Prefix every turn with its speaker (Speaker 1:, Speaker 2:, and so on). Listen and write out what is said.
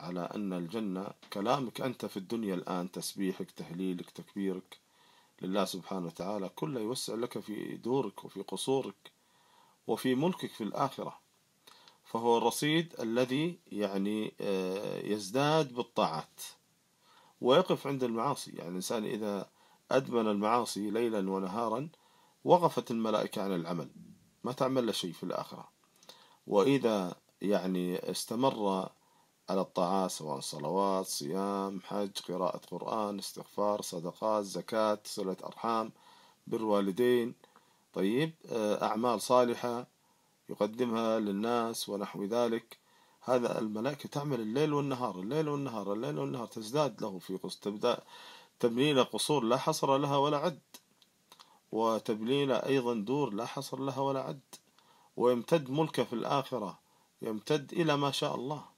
Speaker 1: على أن الجنة كلامك أنت في الدنيا الآن تسبيحك تهليلك تكبيرك لله سبحانه وتعالى كله يوسع لك في دورك وفي قصورك وفي ملكك في الآخرة فهو الرصيد الذي يعني آه، يزداد بالطاعات ويقف عند المعاصي يعني الإنسان إذا أدمن المعاصي ليلا ونهارا وقفت الملائكة عن العمل ما تعمل له شيء في الآخرة وإذا يعني استمر على الطاعات سواء صلوات صيام حج قراءة قرآن استغفار صدقات زكاة صلة أرحام بر والدين طيب آه، أعمال صالحة يقدمها للناس ونحو ذلك هذا الملائكة تعمل الليل والنهار الليل والنهار الليل والنهار تزداد له في تبدأ تبليل قصور لا حصر لها ولا عد وتبليل أيضا دور لا حصر لها ولا عد ويمتد ملكه في الآخرة يمتد إلى ما شاء الله